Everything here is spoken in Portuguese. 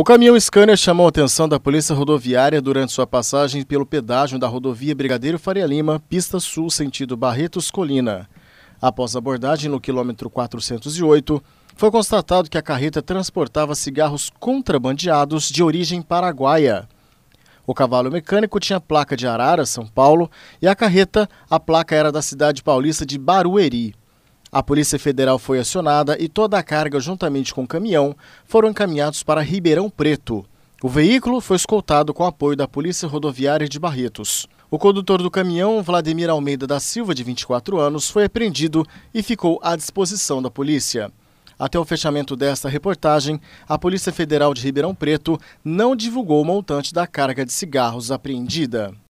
O caminhão Scania chamou a atenção da Polícia Rodoviária durante sua passagem pelo pedágio da rodovia Brigadeiro Faria Lima, pista sul, sentido Barretos Colina. Após a abordagem no quilômetro 408, foi constatado que a carreta transportava cigarros contrabandeados de origem paraguaia. O cavalo mecânico tinha placa de Arara, São Paulo, e a carreta, a placa era da cidade paulista de Barueri. A Polícia Federal foi acionada e toda a carga, juntamente com o caminhão, foram encaminhados para Ribeirão Preto. O veículo foi escoltado com apoio da Polícia Rodoviária de Barretos. O condutor do caminhão, Vladimir Almeida da Silva, de 24 anos, foi apreendido e ficou à disposição da polícia. Até o fechamento desta reportagem, a Polícia Federal de Ribeirão Preto não divulgou o montante da carga de cigarros apreendida.